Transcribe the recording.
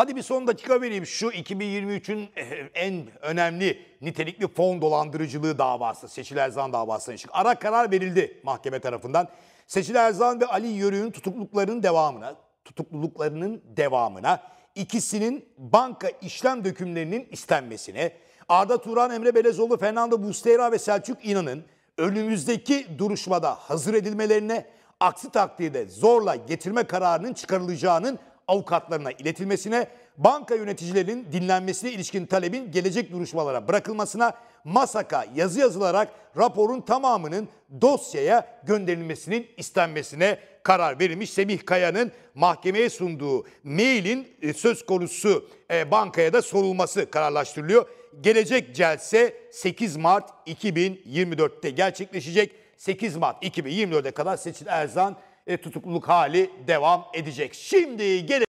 Hadi bir son dakika vereyim şu 2023'ün eh, en önemli nitelikli fon dolandırıcılığı davası, Seçil Erzan davasına ilişkin. Ara karar verildi mahkeme tarafından. Seçil Erzan ve Ali Yörük'ün tutukluluklarının devamına, tutukluluklarının devamına, ikisinin banka işlem dökümlerinin istenmesine, Arda Turan, Emre Belezoğlu, Fernando Busteyra ve Selçuk İnan'ın önümüzdeki duruşmada hazır edilmelerine, aksi takdirde zorla getirme kararının çıkarılacağının avukatlarına iletilmesine, banka yöneticilerinin dinlenmesine ilişkin talebin gelecek duruşmalara bırakılmasına, masaka yazı yazılarak raporun tamamının dosyaya gönderilmesinin istenmesine karar verilmiş. Semih Kaya'nın mahkemeye sunduğu mailin e, söz konusu e, bankaya da sorulması kararlaştırılıyor. Gelecek celse 8 Mart 2024'te gerçekleşecek. 8 Mart 2024'e kadar Seçil Erzan e, tutukluluk hali devam edecek. Şimdi gelelim.